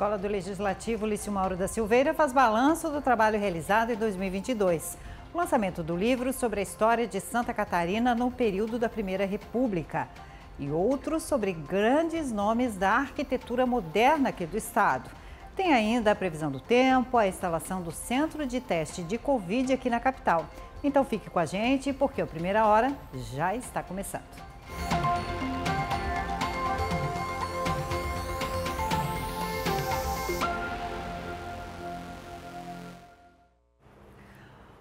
Escola do Legislativo, Lício Mauro da Silveira, faz balanço do trabalho realizado em 2022. O lançamento do livro sobre a história de Santa Catarina no período da Primeira República e outros sobre grandes nomes da arquitetura moderna aqui do estado. Tem ainda a previsão do tempo, a instalação do centro de teste de Covid aqui na capital. Então fique com a gente, porque a primeira hora já está começando.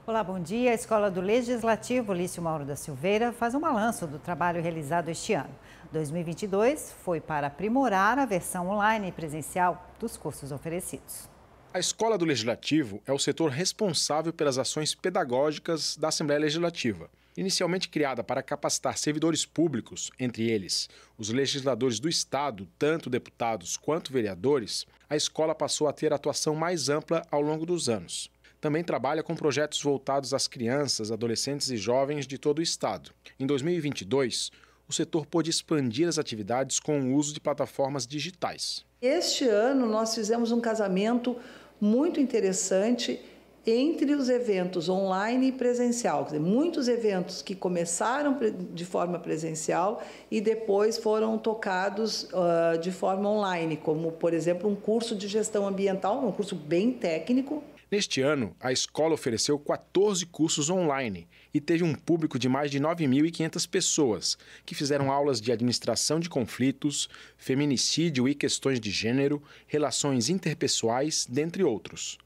Olá, bom dia. A Escola do Legislativo Lício Mauro da Silveira faz um balanço do trabalho realizado este ano. 2022 foi para aprimorar a versão online e presencial dos cursos oferecidos. A Escola do Legislativo é o setor responsável pelas ações pedagógicas da Assembleia Legislativa. Inicialmente criada para capacitar servidores públicos, entre eles os legisladores do Estado, tanto deputados quanto vereadores, a escola passou a ter atuação mais ampla ao longo dos anos também trabalha com projetos voltados às crianças, adolescentes e jovens de todo o estado. Em 2022, o setor pôde expandir as atividades com o uso de plataformas digitais. Este ano nós fizemos um casamento muito interessante entre os eventos online e presencial, dizer, muitos eventos que começaram de forma presencial e depois foram tocados uh, de forma online, como por exemplo um curso de gestão ambiental, um curso bem técnico Neste ano, a escola ofereceu 14 cursos online e teve um público de mais de 9.500 pessoas que fizeram aulas de administração de conflitos, feminicídio e questões de gênero, relações interpessoais, dentre outros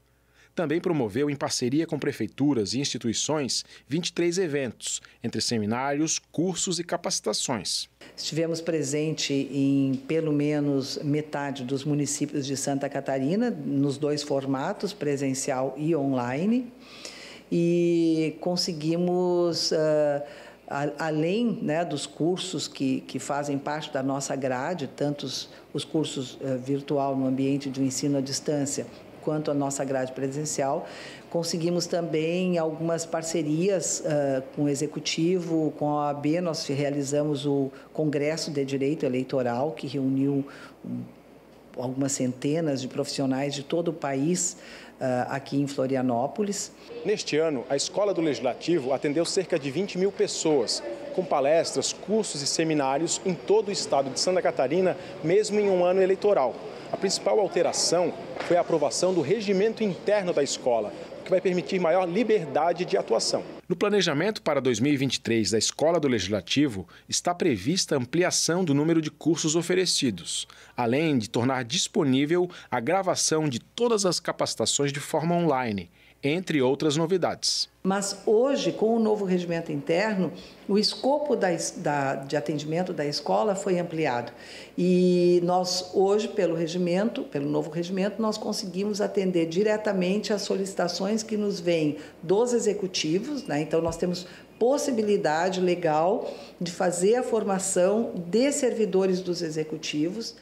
também promoveu, em parceria com prefeituras e instituições, 23 eventos, entre seminários, cursos e capacitações. Estivemos presente em pelo menos metade dos municípios de Santa Catarina, nos dois formatos, presencial e online, e conseguimos. Uh, além né, dos cursos que, que fazem parte da nossa grade, tanto os, os cursos uh, virtual no ambiente de ensino à distância, quanto à nossa grade presencial. Conseguimos também algumas parcerias uh, com o Executivo, com a OAB, nós realizamos o Congresso de Direito Eleitoral, que reuniu hum, algumas centenas de profissionais de todo o país uh, aqui em Florianópolis. Neste ano, a Escola do Legislativo atendeu cerca de 20 mil pessoas, com palestras, cursos e seminários em todo o estado de Santa Catarina, mesmo em um ano eleitoral. A principal alteração foi a aprovação do regimento interno da escola, que vai permitir maior liberdade de atuação. No planejamento para 2023 da Escola do Legislativo, está prevista ampliação do número de cursos oferecidos, além de tornar disponível a gravação de todas as capacitações de forma online entre outras novidades. Mas hoje, com o novo regimento interno, o escopo da, da, de atendimento da escola foi ampliado. E nós, hoje, pelo regimento, pelo novo regimento, nós conseguimos atender diretamente às solicitações que nos vêm dos executivos. Né? Então, nós temos possibilidade legal de fazer a formação de servidores dos executivos.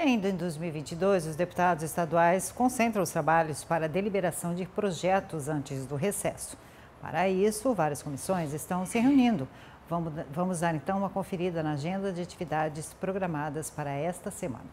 E ainda em 2022, os deputados estaduais concentram os trabalhos para a deliberação de projetos antes do recesso. Para isso, várias comissões estão se reunindo. Vamos, vamos dar então uma conferida na agenda de atividades programadas para esta semana.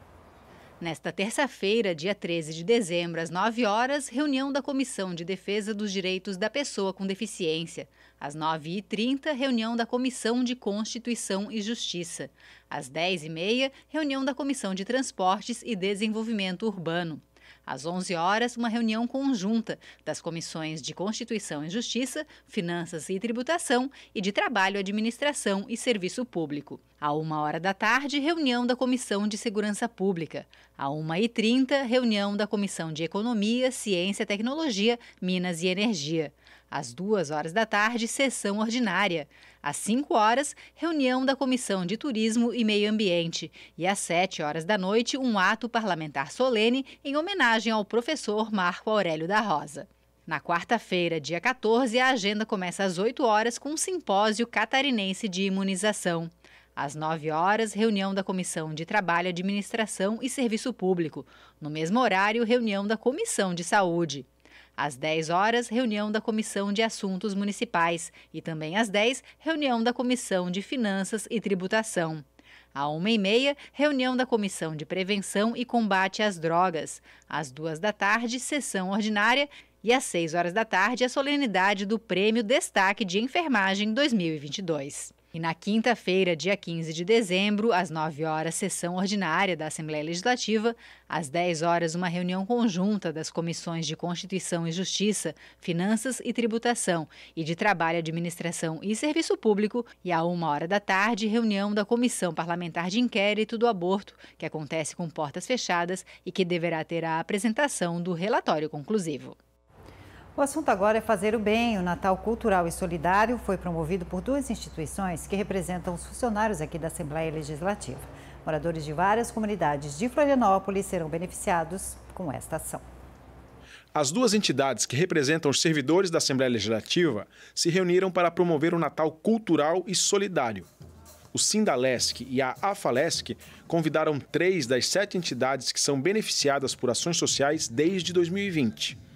Nesta terça-feira, dia 13 de dezembro, às 9 horas, reunião da Comissão de Defesa dos Direitos da Pessoa com Deficiência. Às 9h30, reunião da Comissão de Constituição e Justiça. Às 10h30, reunião da Comissão de Transportes e Desenvolvimento Urbano. Às 11 horas, uma reunião conjunta das comissões de Constituição e Justiça, Finanças e Tributação e de Trabalho, Administração e Serviço Público. À 1 hora da tarde, reunião da Comissão de Segurança Pública. À 1h30, reunião da Comissão de Economia, Ciência, Tecnologia, Minas e Energia. Às duas horas da tarde, sessão ordinária. Às 5 horas, reunião da Comissão de Turismo e Meio Ambiente. E às 7 horas da noite, um ato parlamentar solene em homenagem ao professor Marco Aurélio da Rosa. Na quarta-feira, dia 14, a agenda começa às 8 horas com um simpósio catarinense de imunização. Às 9 horas, reunião da Comissão de Trabalho, Administração e Serviço Público. No mesmo horário, reunião da Comissão de Saúde. Às 10 horas, reunião da Comissão de Assuntos Municipais e também às 10, reunião da Comissão de Finanças e Tributação. À uma e meia, reunião da Comissão de Prevenção e Combate às Drogas. Às duas da tarde, sessão ordinária. E às seis horas da tarde, a solenidade do Prêmio Destaque de Enfermagem 2022. E na quinta-feira, dia 15 de dezembro, às 9 horas, sessão ordinária da Assembleia Legislativa, às 10 horas, uma reunião conjunta das comissões de Constituição e Justiça, Finanças e Tributação e de Trabalho, Administração e Serviço Público, e à 1 hora da tarde, reunião da Comissão Parlamentar de Inquérito do Aborto, que acontece com portas fechadas e que deverá ter a apresentação do relatório conclusivo. O assunto agora é fazer o bem. O Natal Cultural e Solidário foi promovido por duas instituições que representam os funcionários aqui da Assembleia Legislativa. Moradores de várias comunidades de Florianópolis serão beneficiados com esta ação. As duas entidades que representam os servidores da Assembleia Legislativa se reuniram para promover o Natal Cultural e Solidário. O Sindalesc e a Afalesc convidaram três das sete entidades que são beneficiadas por ações sociais desde 2020.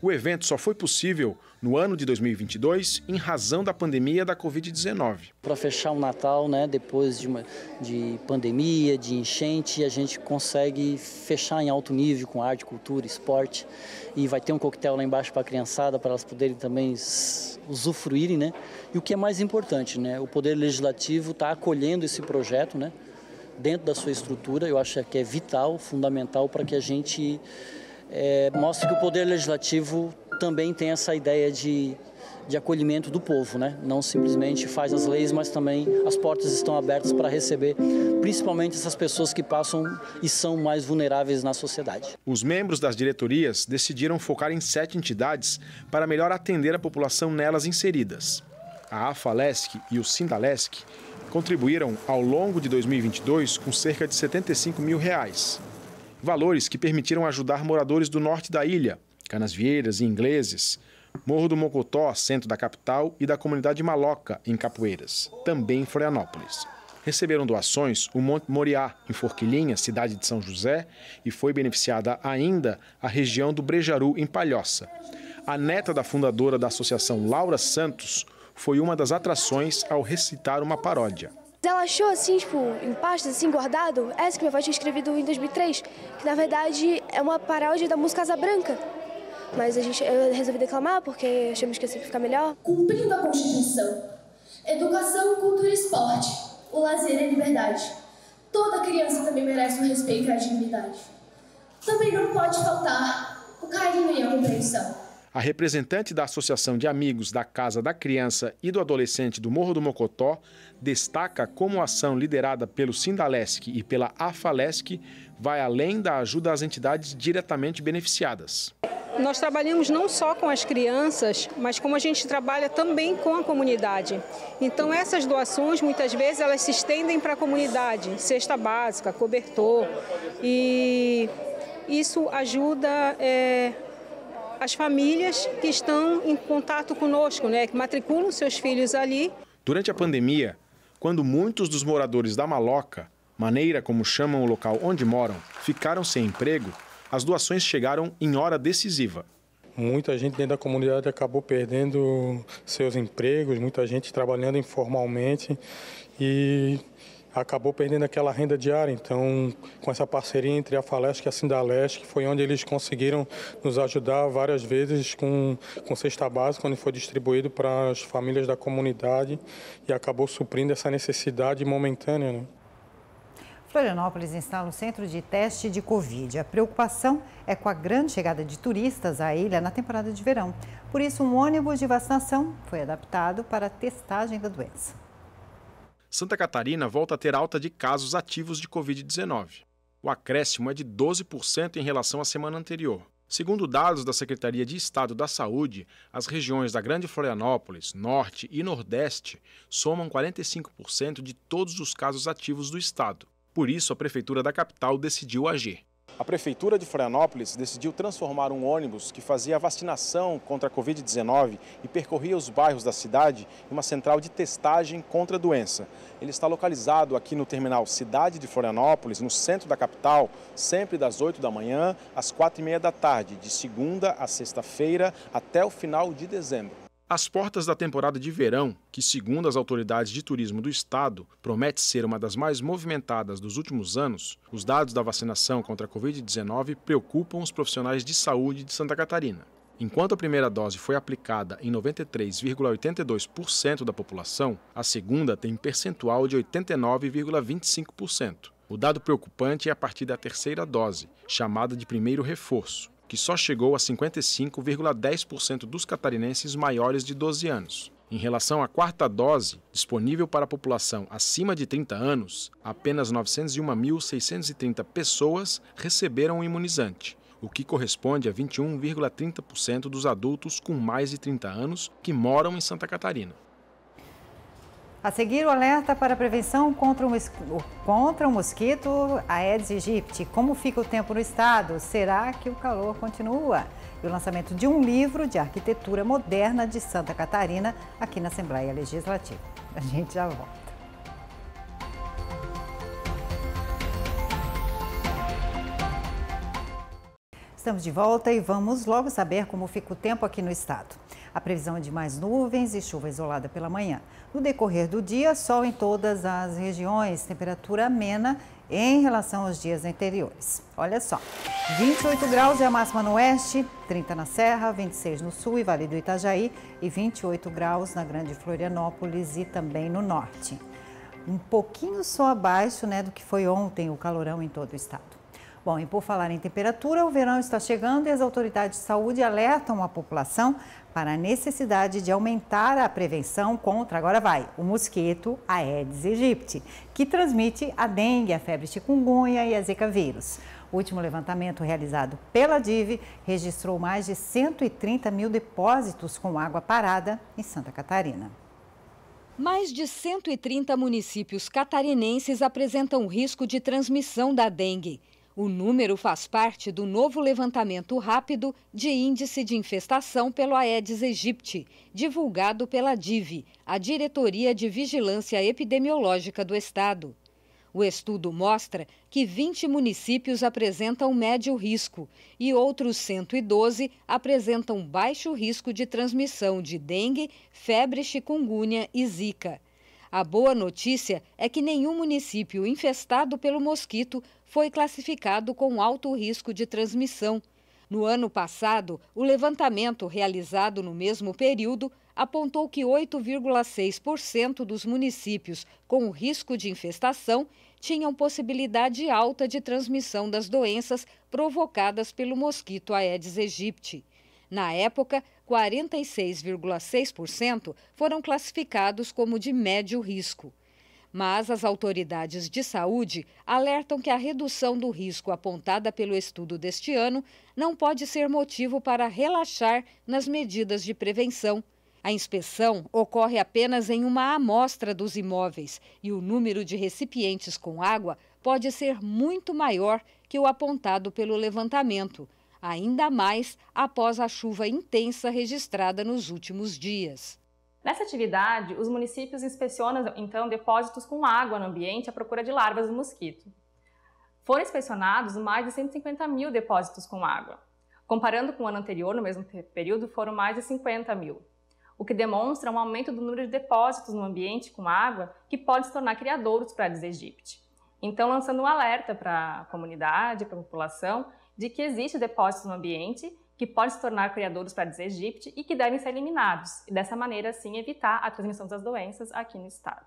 O evento só foi possível no ano de 2022 em razão da pandemia da Covid-19. Para fechar o Natal, né, depois de, uma, de pandemia, de enchente, a gente consegue fechar em alto nível com arte, cultura, esporte. E vai ter um coquetel lá embaixo para a criançada, para elas poderem também usufruírem. Né? E o que é mais importante, né, o Poder Legislativo está acolhendo esse projeto né, dentro da sua estrutura. Eu acho que é vital, fundamental para que a gente é, mostra que o Poder Legislativo também tem essa ideia de, de acolhimento do povo, né? Não simplesmente faz as leis, mas também as portas estão abertas para receber, principalmente essas pessoas que passam e são mais vulneráveis na sociedade. Os membros das diretorias decidiram focar em sete entidades para melhor atender a população nelas inseridas. A AFALESC e o Sindalesc contribuíram ao longo de 2022 com cerca de 75 mil reais valores que permitiram ajudar moradores do norte da ilha, canasvieiras e ingleses, Morro do Mocotó, centro da capital, e da comunidade Maloca, em Capoeiras, também em Florianópolis. Receberam doações o Monte Moriá, em Forquilhinha, cidade de São José, e foi beneficiada ainda a região do Brejaru, em Palhoça. A neta da fundadora da associação, Laura Santos, foi uma das atrações ao recitar uma paródia ela achou, assim, tipo, em pastas, assim, guardado, essa é que meu pai tinha escrevido em 2003, que na verdade é uma paródia da música Asa Branca. Mas a gente, eu resolvi declamar porque achamos que ia ficar melhor. Cumprindo a Constituição, educação, cultura e esporte, o lazer e a liberdade. Toda criança também merece o respeito e a dignidade. Também não pode faltar o carinho e a compreensão. A representante da Associação de Amigos da Casa da Criança e do Adolescente do Morro do Mocotó destaca como a ação liderada pelo Sindalesc e pela Afalesc vai além da ajuda às entidades diretamente beneficiadas. Nós trabalhamos não só com as crianças, mas como a gente trabalha também com a comunidade. Então essas doações muitas vezes elas se estendem para a comunidade, cesta básica, cobertor e isso ajuda é, as famílias que estão em contato conosco, né, que matriculam seus filhos ali. Durante a pandemia, quando muitos dos moradores da Maloca, maneira como chamam o local onde moram, ficaram sem emprego, as doações chegaram em hora decisiva. Muita gente dentro da comunidade acabou perdendo seus empregos, muita gente trabalhando informalmente e acabou perdendo aquela renda diária. Então, com essa parceria entre a Falesc e a Sindalesc, foi onde eles conseguiram nos ajudar várias vezes com, com cesta básica, quando foi distribuído para as famílias da comunidade e acabou suprindo essa necessidade momentânea. Né? Florianópolis instala o centro de teste de Covid. A preocupação é com a grande chegada de turistas à ilha na temporada de verão. Por isso, um ônibus de vacinação foi adaptado para a testagem da doença. Santa Catarina volta a ter alta de casos ativos de Covid-19. O acréscimo é de 12% em relação à semana anterior. Segundo dados da Secretaria de Estado da Saúde, as regiões da Grande Florianópolis, Norte e Nordeste somam 45% de todos os casos ativos do estado. Por isso, a Prefeitura da capital decidiu agir. A Prefeitura de Florianópolis decidiu transformar um ônibus que fazia a vacinação contra a Covid-19 e percorria os bairros da cidade em uma central de testagem contra a doença. Ele está localizado aqui no terminal Cidade de Florianópolis, no centro da capital, sempre das 8 da manhã às 4 e meia da tarde, de segunda a sexta-feira até o final de dezembro. Às portas da temporada de verão, que, segundo as autoridades de turismo do estado, promete ser uma das mais movimentadas dos últimos anos, os dados da vacinação contra a Covid-19 preocupam os profissionais de saúde de Santa Catarina. Enquanto a primeira dose foi aplicada em 93,82% da população, a segunda tem percentual de 89,25%. O dado preocupante é a partir da terceira dose, chamada de primeiro reforço que só chegou a 55,10% dos catarinenses maiores de 12 anos. Em relação à quarta dose, disponível para a população acima de 30 anos, apenas 901.630 pessoas receberam o imunizante, o que corresponde a 21,30% dos adultos com mais de 30 anos que moram em Santa Catarina. A seguir, o alerta para a prevenção contra o, contra o mosquito Aedes aegypti. Como fica o tempo no estado? Será que o calor continua? E o lançamento de um livro de arquitetura moderna de Santa Catarina aqui na Assembleia Legislativa. A gente já volta. Estamos de volta e vamos logo saber como fica o tempo aqui no estado. A previsão é de mais nuvens e chuva isolada pela manhã. No decorrer do dia, sol em todas as regiões, temperatura amena em relação aos dias anteriores. Olha só, 28 graus é a máxima no oeste, 30 na Serra, 26 no sul e Vale do Itajaí e 28 graus na Grande Florianópolis e também no norte. Um pouquinho só abaixo né, do que foi ontem o calorão em todo o estado. Bom, e por falar em temperatura, o verão está chegando e as autoridades de saúde alertam a população para a necessidade de aumentar a prevenção contra, agora vai, o mosquito Aedes aegypti, que transmite a dengue, a febre chikungunya e a zika vírus. O último levantamento realizado pela DIV registrou mais de 130 mil depósitos com água parada em Santa Catarina. Mais de 130 municípios catarinenses apresentam risco de transmissão da dengue. O número faz parte do novo levantamento rápido de índice de infestação pelo Aedes aegypti, divulgado pela DIVE, a Diretoria de Vigilância Epidemiológica do Estado. O estudo mostra que 20 municípios apresentam médio risco e outros 112 apresentam baixo risco de transmissão de dengue, febre chikungunya e zika. A boa notícia é que nenhum município infestado pelo mosquito foi classificado com alto risco de transmissão. No ano passado, o levantamento realizado no mesmo período apontou que 8,6% dos municípios com risco de infestação tinham possibilidade alta de transmissão das doenças provocadas pelo mosquito Aedes aegypti. Na época, 46,6% foram classificados como de médio risco. Mas as autoridades de saúde alertam que a redução do risco apontada pelo estudo deste ano não pode ser motivo para relaxar nas medidas de prevenção. A inspeção ocorre apenas em uma amostra dos imóveis e o número de recipientes com água pode ser muito maior que o apontado pelo levantamento ainda mais após a chuva intensa registrada nos últimos dias. Nessa atividade, os municípios inspecionam então depósitos com água no ambiente à procura de larvas do mosquito. Foram inspecionados mais de 150 mil depósitos com água. Comparando com o ano anterior, no mesmo período, foram mais de 50 mil, o que demonstra um aumento do número de depósitos no ambiente com água que pode se tornar criadouros para a desegipte. Então, lançando um alerta para a comunidade, para a população, de que existe depósitos no ambiente que podem se tornar criadouros para desegipte e que devem ser eliminados, e dessa maneira, assim, evitar a transmissão das doenças aqui no estado.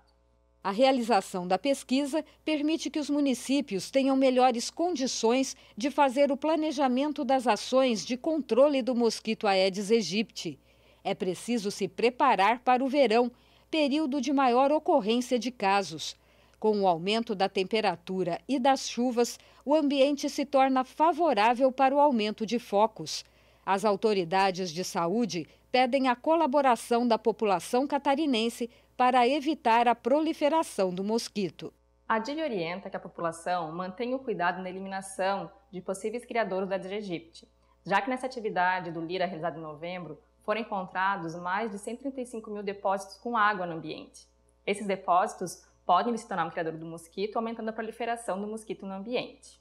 A realização da pesquisa permite que os municípios tenham melhores condições de fazer o planejamento das ações de controle do mosquito Aedes aegypti. É preciso se preparar para o verão, período de maior ocorrência de casos. Com o aumento da temperatura e das chuvas, o ambiente se torna favorável para o aumento de focos. As autoridades de saúde pedem a colaboração da população catarinense para evitar a proliferação do mosquito. A DIL orienta que a população mantenha o cuidado na eliminação de possíveis criadores da Digegipte, já que nessa atividade do Lira realizada em novembro foram encontrados mais de 135 mil depósitos com água no ambiente. Esses depósitos podem se tornar um criador do mosquito, aumentando a proliferação do mosquito no ambiente.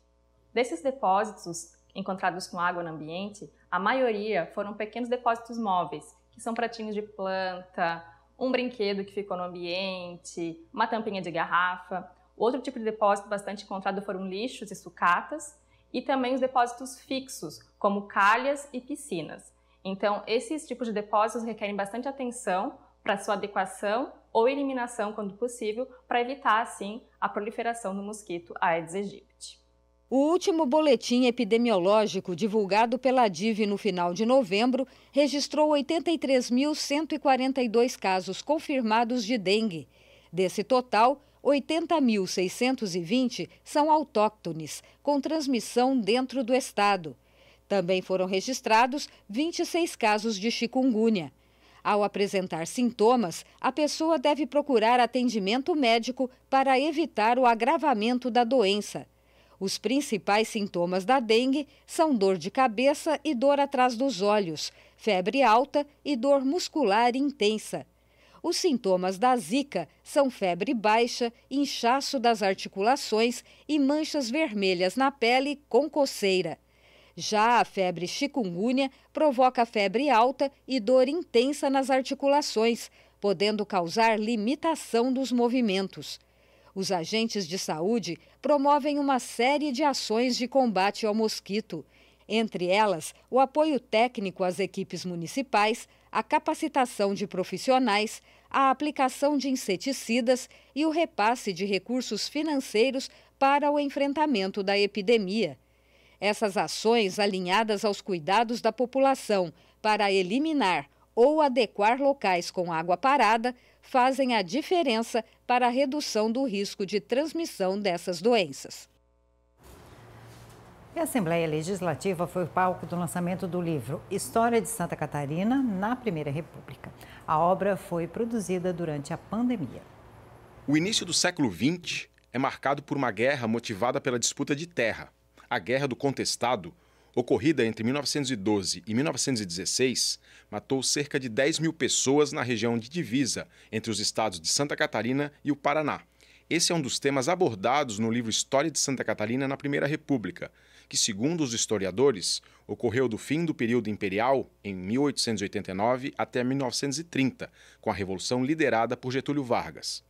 Desses depósitos encontrados com água no ambiente, a maioria foram pequenos depósitos móveis, que são pratinhos de planta, um brinquedo que ficou no ambiente, uma tampinha de garrafa. Outro tipo de depósito bastante encontrado foram lixos e sucatas, e também os depósitos fixos, como calhas e piscinas. Então, esses tipos de depósitos requerem bastante atenção para sua adequação ou eliminação quando possível, para evitar, assim, a proliferação do mosquito Aedes aegypti. O último boletim epidemiológico divulgado pela DIV no final de novembro registrou 83.142 casos confirmados de dengue. Desse total, 80.620 são autóctones, com transmissão dentro do estado. Também foram registrados 26 casos de chikungunya. Ao apresentar sintomas, a pessoa deve procurar atendimento médico para evitar o agravamento da doença. Os principais sintomas da dengue são dor de cabeça e dor atrás dos olhos, febre alta e dor muscular intensa. Os sintomas da zika são febre baixa, inchaço das articulações e manchas vermelhas na pele com coceira. Já a febre chikungunya provoca febre alta e dor intensa nas articulações, podendo causar limitação dos movimentos. Os agentes de saúde promovem uma série de ações de combate ao mosquito, entre elas o apoio técnico às equipes municipais, a capacitação de profissionais, a aplicação de inseticidas e o repasse de recursos financeiros para o enfrentamento da epidemia. Essas ações alinhadas aos cuidados da população para eliminar ou adequar locais com água parada fazem a diferença para a redução do risco de transmissão dessas doenças. E a Assembleia Legislativa foi o palco do lançamento do livro História de Santa Catarina na Primeira República. A obra foi produzida durante a pandemia. O início do século XX é marcado por uma guerra motivada pela disputa de terra a Guerra do Contestado, ocorrida entre 1912 e 1916, matou cerca de 10 mil pessoas na região de divisa entre os estados de Santa Catarina e o Paraná. Esse é um dos temas abordados no livro História de Santa Catarina na Primeira República, que, segundo os historiadores, ocorreu do fim do período imperial, em 1889, até 1930, com a revolução liderada por Getúlio Vargas.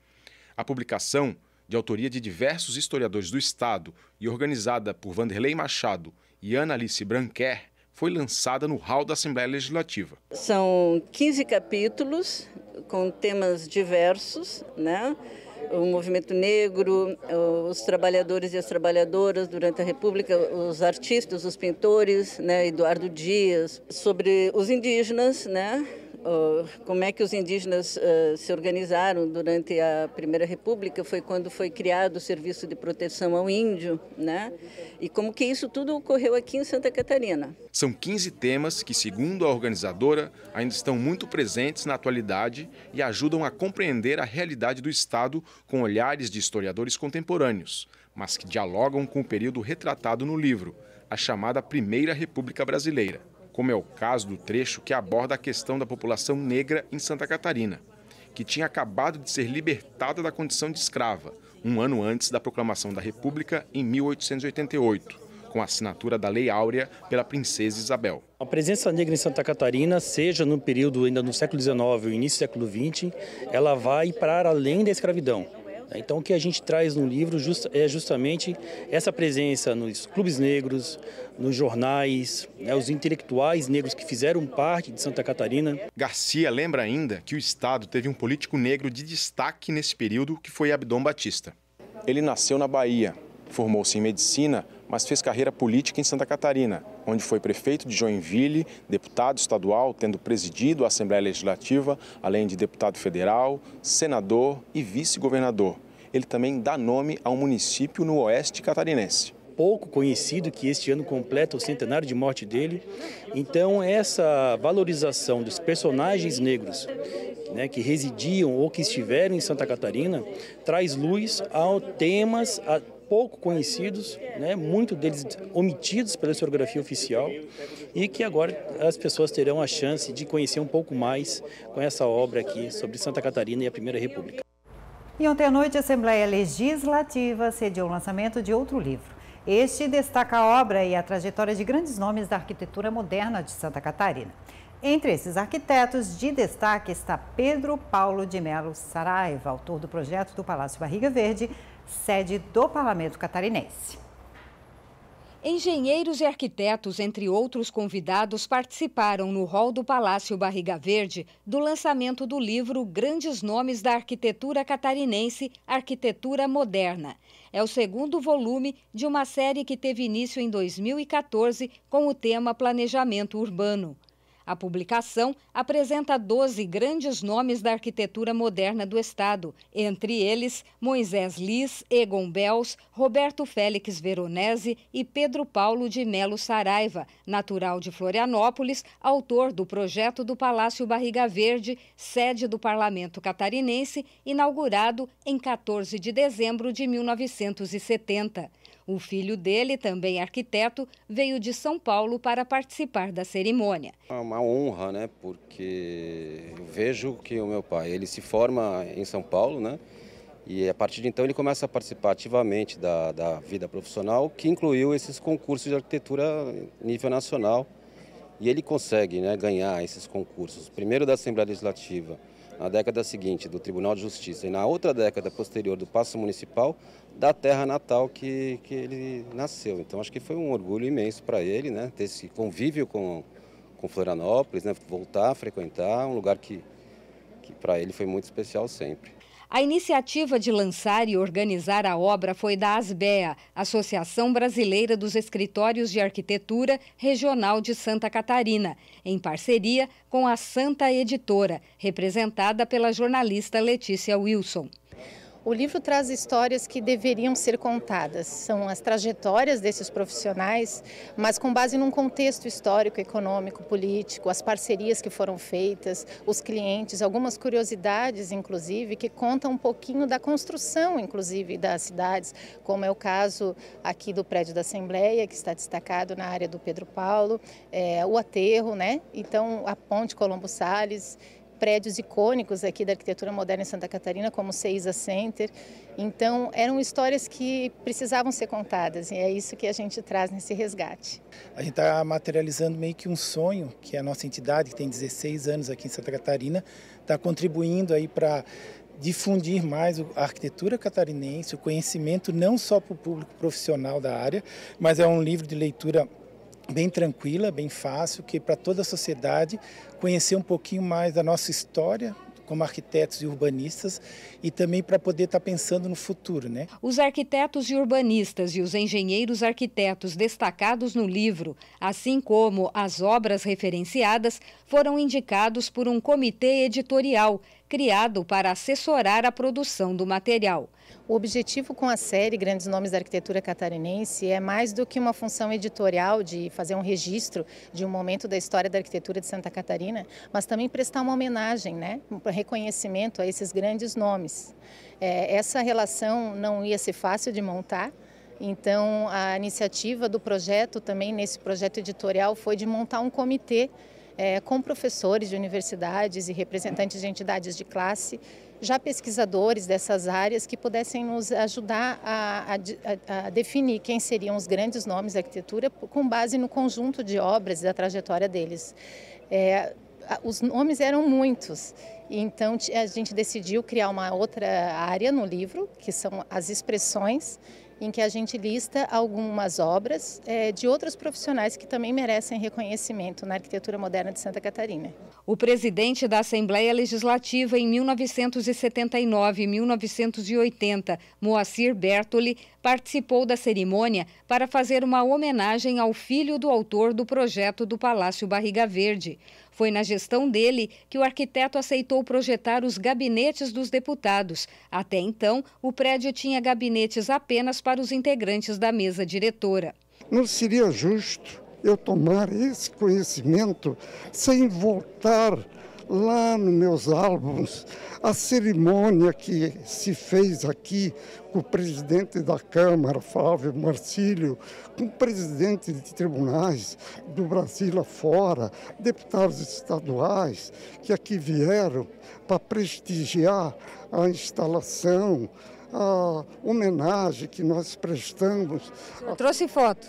A publicação de autoria de diversos historiadores do Estado e organizada por Vanderlei Machado e Ana Alice Branquer, foi lançada no hall da Assembleia Legislativa. São 15 capítulos com temas diversos, né? o movimento negro, os trabalhadores e as trabalhadoras durante a República, os artistas, os pintores, né, Eduardo Dias, sobre os indígenas, né, como é que os indígenas se organizaram durante a Primeira República foi quando foi criado o Serviço de Proteção ao Índio, né? E como que isso tudo ocorreu aqui em Santa Catarina. São 15 temas que, segundo a organizadora, ainda estão muito presentes na atualidade e ajudam a compreender a realidade do Estado com olhares de historiadores contemporâneos, mas que dialogam com o período retratado no livro, a chamada Primeira República Brasileira como é o caso do trecho que aborda a questão da população negra em Santa Catarina, que tinha acabado de ser libertada da condição de escrava, um ano antes da proclamação da República, em 1888 com a assinatura da Lei Áurea pela princesa Isabel. A presença negra em Santa Catarina, seja no período ainda no século XIX ou início do século XX, ela vai para além da escravidão. Então o que a gente traz no livro just, é justamente essa presença nos clubes negros, nos jornais, né, os intelectuais negros que fizeram parte de Santa Catarina. Garcia lembra ainda que o Estado teve um político negro de destaque nesse período, que foi Abdom Batista. Ele nasceu na Bahia, formou-se em medicina mas fez carreira política em Santa Catarina, onde foi prefeito de Joinville, deputado estadual, tendo presidido a Assembleia Legislativa, além de deputado federal, senador e vice-governador. Ele também dá nome a um município no oeste catarinense pouco conhecido, que este ano completa o centenário de morte dele. Então, essa valorização dos personagens negros né, que residiam ou que estiveram em Santa Catarina traz luz a temas, a pouco conhecidos, né, muito deles omitidos pela historiografia oficial, e que agora as pessoas terão a chance de conhecer um pouco mais com essa obra aqui sobre Santa Catarina e a Primeira República. E ontem à noite, a Assembleia Legislativa sediou o lançamento de outro livro. Este destaca a obra e a trajetória de grandes nomes da arquitetura moderna de Santa Catarina. Entre esses arquitetos de destaque está Pedro Paulo de Melo Saraiva, autor do projeto do Palácio Barriga Verde, sede do Parlamento Catarinense. Engenheiros e arquitetos, entre outros convidados, participaram no hall do Palácio Barriga Verde do lançamento do livro Grandes Nomes da Arquitetura Catarinense, Arquitetura Moderna. É o segundo volume de uma série que teve início em 2014 com o tema Planejamento Urbano. A publicação apresenta 12 grandes nomes da arquitetura moderna do Estado, entre eles Moisés Liz, Egon Bels, Roberto Félix Veronese e Pedro Paulo de Melo Saraiva, natural de Florianópolis, autor do projeto do Palácio Barriga Verde, sede do Parlamento Catarinense, inaugurado em 14 de dezembro de 1970. O filho dele, também arquiteto, veio de São Paulo para participar da cerimônia. É uma honra, né? Porque eu vejo que o meu pai, ele se forma em São Paulo, né? E a partir de então ele começa a participar ativamente da, da vida profissional, que incluiu esses concursos de arquitetura nível nacional. E ele consegue né, ganhar esses concursos, primeiro da Assembleia Legislativa, na década seguinte do Tribunal de Justiça e na outra década posterior do Passo Municipal, da terra natal que, que ele nasceu. Então acho que foi um orgulho imenso para ele, né, ter esse convívio com, com Florianópolis, né, voltar a frequentar, um lugar que, que para ele foi muito especial sempre. A iniciativa de lançar e organizar a obra foi da ASBEA, Associação Brasileira dos Escritórios de Arquitetura Regional de Santa Catarina, em parceria com a Santa Editora, representada pela jornalista Letícia Wilson. O livro traz histórias que deveriam ser contadas, são as trajetórias desses profissionais, mas com base num contexto histórico, econômico, político, as parcerias que foram feitas, os clientes, algumas curiosidades, inclusive, que contam um pouquinho da construção, inclusive, das cidades, como é o caso aqui do prédio da Assembleia, que está destacado na área do Pedro Paulo, é, o aterro, né? Então, a ponte Colombo Salles prédios icônicos aqui da arquitetura moderna em Santa Catarina, como o Seiza Center. Então, eram histórias que precisavam ser contadas e é isso que a gente traz nesse resgate. A gente está materializando meio que um sonho que a nossa entidade, que tem 16 anos aqui em Santa Catarina, está contribuindo aí para difundir mais a arquitetura catarinense, o conhecimento não só para o público profissional da área, mas é um livro de leitura bem tranquila, bem fácil, que para toda a sociedade conhecer um pouquinho mais da nossa história, como arquitetos e urbanistas e também para poder estar tá pensando no futuro, né? Os arquitetos e urbanistas e os engenheiros arquitetos destacados no livro, assim como as obras referenciadas, foram indicados por um comitê editorial criado para assessorar a produção do material. O objetivo com a série Grandes Nomes da Arquitetura Catarinense é mais do que uma função editorial de fazer um registro de um momento da história da arquitetura de Santa Catarina, mas também prestar uma homenagem, né, um reconhecimento a esses grandes nomes. É, essa relação não ia ser fácil de montar, então a iniciativa do projeto também nesse projeto editorial foi de montar um comitê é, com professores de universidades e representantes de entidades de classe, já pesquisadores dessas áreas que pudessem nos ajudar a, a, a definir quem seriam os grandes nomes da arquitetura com base no conjunto de obras e da trajetória deles. É, os nomes eram muitos. Então a gente decidiu criar uma outra área no livro, que são as expressões, em que a gente lista algumas obras é, de outros profissionais que também merecem reconhecimento na arquitetura moderna de Santa Catarina. O presidente da Assembleia Legislativa em 1979 e 1980, Moacir Bertoli, participou da cerimônia para fazer uma homenagem ao filho do autor do projeto do Palácio Barriga Verde. Foi na gestão dele que o arquiteto aceitou projetar os gabinetes dos deputados. Até então, o prédio tinha gabinetes apenas para para os integrantes da mesa diretora. Não seria justo eu tomar esse conhecimento sem voltar lá nos meus álbuns a cerimônia que se fez aqui com o presidente da Câmara, Flávio Marcílio, com o presidente de tribunais do Brasil afora, deputados estaduais que aqui vieram para prestigiar a instalação, a homenagem que nós prestamos. Eu trouxe fotos?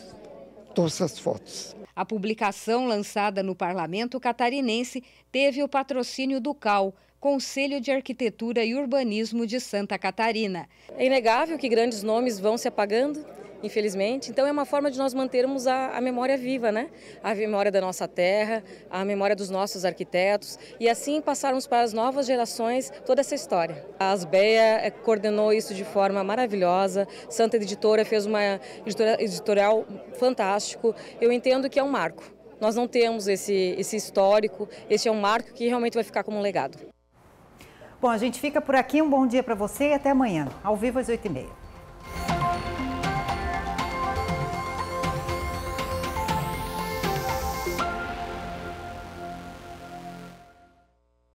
Trouxe as fotos. A publicação lançada no parlamento catarinense teve o patrocínio do CAL, Conselho de Arquitetura e Urbanismo de Santa Catarina. É inegável que grandes nomes vão se apagando, infelizmente. Então é uma forma de nós mantermos a, a, memória viva, né? A memória da nossa terra, a memória dos nossos arquitetos e assim passarmos para as novas gerações toda essa história. A Asbeia é, coordenou isso de forma maravilhosa, Santa Editora fez uma editora, editorial fantástico. Eu entendo que é um marco. Nós não temos esse, esse histórico, esse é um marco que realmente vai ficar como um legado. Bom, a gente fica por aqui. Um bom dia para você e até amanhã, ao vivo às 8h30.